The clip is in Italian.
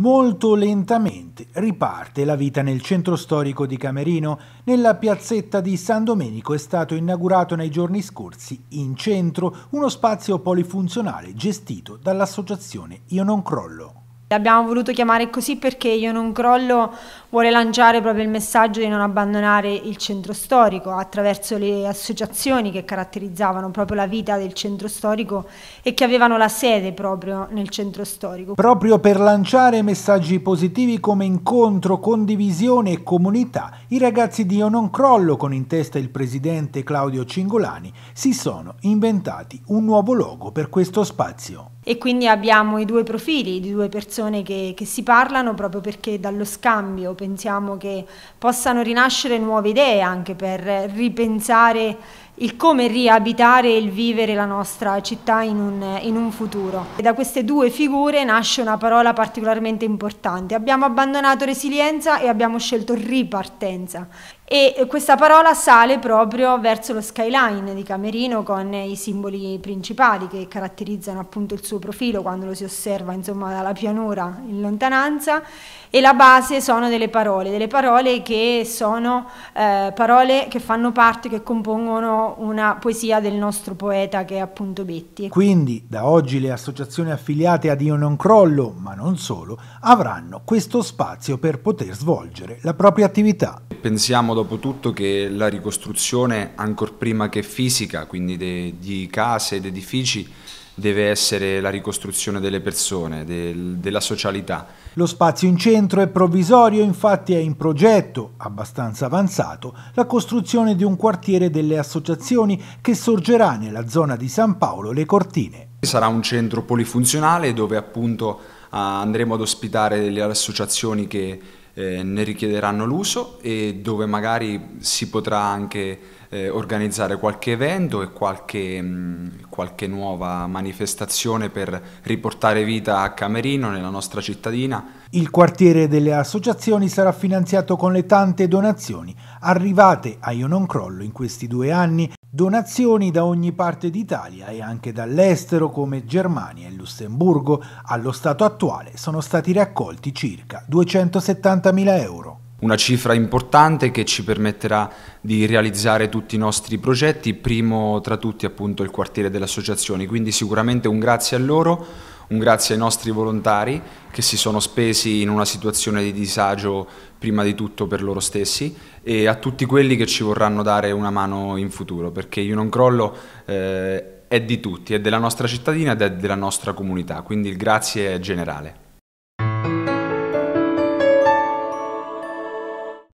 Molto lentamente riparte la vita nel centro storico di Camerino. Nella piazzetta di San Domenico è stato inaugurato nei giorni scorsi in centro uno spazio polifunzionale gestito dall'associazione Io Non Crollo. L'abbiamo voluto chiamare così perché Io non crollo vuole lanciare proprio il messaggio di non abbandonare il centro storico attraverso le associazioni che caratterizzavano proprio la vita del centro storico e che avevano la sede proprio nel centro storico. Proprio per lanciare messaggi positivi come incontro, condivisione e comunità, i ragazzi di Io non crollo, con in testa il presidente Claudio Cingolani, si sono inventati un nuovo logo per questo spazio. E quindi abbiamo i due profili di due persone che, che si parlano proprio perché dallo scambio pensiamo che possano rinascere nuove idee anche per ripensare il come riabitare e il vivere la nostra città in un, in un futuro. E da queste due figure nasce una parola particolarmente importante. Abbiamo abbandonato resilienza e abbiamo scelto ripartenza e eh, questa parola sale proprio verso lo skyline di Camerino con eh, i simboli principali che caratterizzano appunto il suo profilo quando lo si osserva insomma dalla pianura in lontananza e la base sono delle parole, delle parole che sono eh, parole che fanno parte, che compongono una poesia del nostro poeta che è appunto Betti. Quindi da oggi le associazioni affiliate ad Io non crollo, ma non solo, avranno questo spazio per poter svolgere la propria attività. Pensiamo dopo tutto che la ricostruzione, ancor prima che fisica, quindi de, di case ed edifici, deve essere la ricostruzione delle persone, del, della socialità. Lo spazio in centro è provvisorio, infatti è in progetto, abbastanza avanzato, la costruzione di un quartiere delle associazioni che sorgerà nella zona di San Paolo Le Cortine. Sarà un centro polifunzionale dove appunto ah, andremo ad ospitare delle associazioni che eh, ne richiederanno l'uso e dove magari si potrà anche eh, organizzare qualche evento e qualche, mh, mm, qualche, nuova manifestazione per riportare vita a Camerino, nella nostra cittadina. Il quartiere delle associazioni sarà finanziato con le tante donazioni arrivate a Io Non Crollo in questi due anni Donazioni da ogni parte d'Italia e anche dall'estero come Germania e Lussemburgo allo stato attuale sono stati raccolti circa 270.000 euro. Una cifra importante che ci permetterà di realizzare tutti i nostri progetti, primo tra tutti appunto il quartiere delle associazioni, quindi sicuramente un grazie a loro un grazie ai nostri volontari che si sono spesi in una situazione di disagio prima di tutto per loro stessi e a tutti quelli che ci vorranno dare una mano in futuro, perché Io non crollo eh, è di tutti, è della nostra cittadina ed è della nostra comunità, quindi il grazie è generale.